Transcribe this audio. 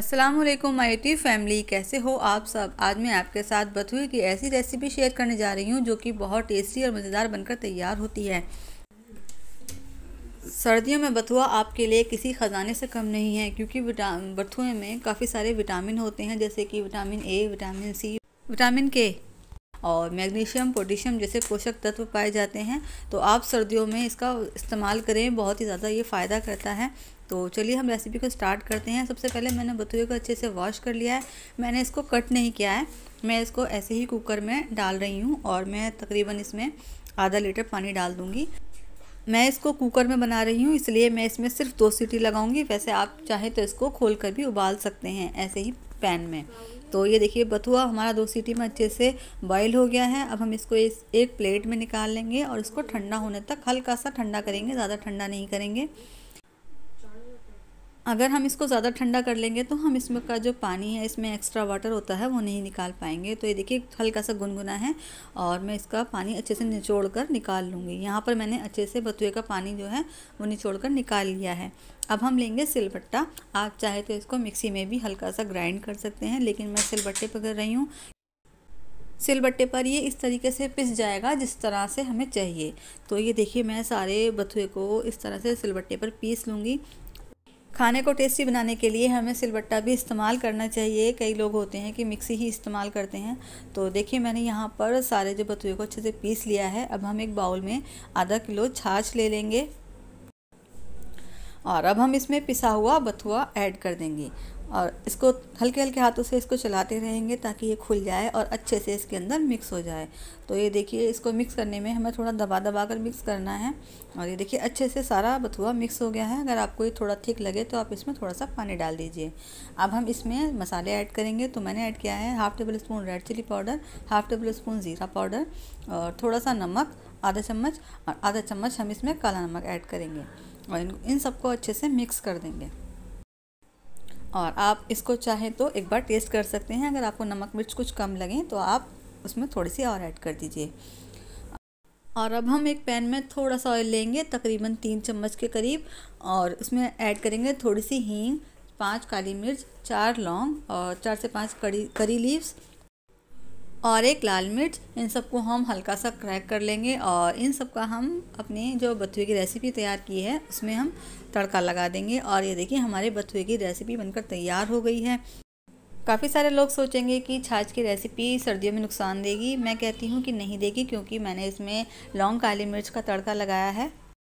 अस्सलाम वालेकुम my family कैसे हो आप सब आज मैं आपके साथ बथुए की ऐसी रेसिपी शेयर करने जा रही हूँ जो कि बहुत टेस्टी और मज़ेदार बनकर तैयार होती है सर्दियों में बथुआ आपके लिए किसी ख़जाने से कम नहीं है क्योंकि बथुए में काफ़ी सारे विटामिन होते हैं जैसे कि vitamin A vitamin C vitamin K और मैग्नीशियम पोटेशियम जैसे पोषक तत्व पाए जाते हैं तो आप सर्दियों में इसका इस्तेमाल करें बहुत ही ज़्यादा ये फ़ायदा करता है तो चलिए हम रेसिपी को स्टार्ट करते हैं सबसे पहले मैंने बतुए को अच्छे से वॉश कर लिया है मैंने इसको कट नहीं किया है मैं इसको ऐसे ही कुकर में डाल रही हूँ और मैं तकरीबन इसमें आधा लीटर पानी डाल दूँगी मैं इसको कुकर में बना रही हूँ इसलिए मैं इसमें सिर्फ दो सीटी लगाऊंगी वैसे आप चाहें तो इसको खोल कर भी उबाल सकते हैं ऐसे ही पैन में तो ये देखिए बथुआ हमारा दो सीटी में अच्छे से बॉयल हो गया है अब हम इसको इस एक प्लेट में निकाल लेंगे और इसको ठंडा होने तक हल्का सा ठंडा करेंगे ज़्यादा ठंडा नहीं करेंगे अगर हम इसको ज़्यादा ठंडा कर लेंगे तो हम इसमें का जो पानी है इसमें एक्स्ट्रा वाटर होता है वो नहीं निकाल पाएंगे तो ये देखिए हल्का सा गुनगुना है और मैं इसका पानी अच्छे से निचोड़ कर निकाल लूँगी यहाँ पर मैंने अच्छे से बतुए का पानी जो है वो निचोड़ कर निकाल लिया है अब हम लेंगे सिलबट्टा आप चाहे तो इसको मिक्सी में भी हल्का सा ग्राइंड कर सकते हैं लेकिन मैं सिलबट्टे पर कर रही हूँ सिलबट्टे पर ये इस तरीके से पिस जाएगा जिस तरह से हमें चाहिए तो ये देखिए मैं सारे बथुए को इस तरह से सिलबट्टे पर पीस लूँगी खाने को टेस्टी बनाने के लिए हमें सिलबट्टा भी इस्तेमाल करना चाहिए कई लोग होते हैं कि मिक्सी ही इस्तेमाल करते हैं तो देखिए मैंने यहाँ पर सारे जो बतुए को अच्छे से पीस लिया है अब हम एक बाउल में आधा किलो छाछ ले लेंगे और अब हम इसमें पिसा हुआ बथुआ ऐड कर देंगे और इसको हल्के हल्के हाथों से इसको चलाते रहेंगे ताकि ये खुल जाए और अच्छे से इसके अंदर मिक्स हो जाए तो ये देखिए इसको मिक्स करने में हमें थोड़ा दबा दबा कर मिक्स करना है और ये देखिए अच्छे से सारा बथुआ मिक्स हो गया है अगर आपको ये थोड़ा थिक लगे तो आप इसमें थोड़ा सा पानी डाल दीजिए अब हम इसमें मसाले ऐड करेंगे तो मैंने ऐड किया है half tablespoon red chilli powder half tablespoon ज़ीरा पाउडर और थोड़ा सा नमक आधा चम्मच और आधा चम्मच हम इसमें काला नमक ऐड करेंगे और इन इन सबको अच्छे से मिक्स कर देंगे और आप इसको चाहें तो एक बार टेस्ट कर सकते हैं अगर आपको नमक मिर्च कुछ कम लगें तो आप उसमें थोड़ी सी और ऐड कर दीजिए और अब हम एक पैन में थोड़ा सा ऑयल लेंगे तकरीबन तीन चम्मच के करीब और उसमें ऐड करेंगे थोड़ी सी हींग पांच काली मिर्च चार लौंग और चार से पांच कड़ी करी लीव्स और एक लाल मिर्च इन सबको हम हल्का सा क्रैक कर लेंगे और इन सब का हम अपने जो बथुए की रेसिपी तैयार की है उसमें हम तड़का लगा देंगे और ये देखिए हमारे बथुए की रेसिपी बनकर तैयार हो गई है काफ़ी सारे लोग सोचेंगे कि छाछ की रेसिपी सर्दियों में नुकसान देगी मैं कहती हूँ कि नहीं देगी क्योंकि मैंने इसमें लौंग काली मिर्च का तड़का लगाया है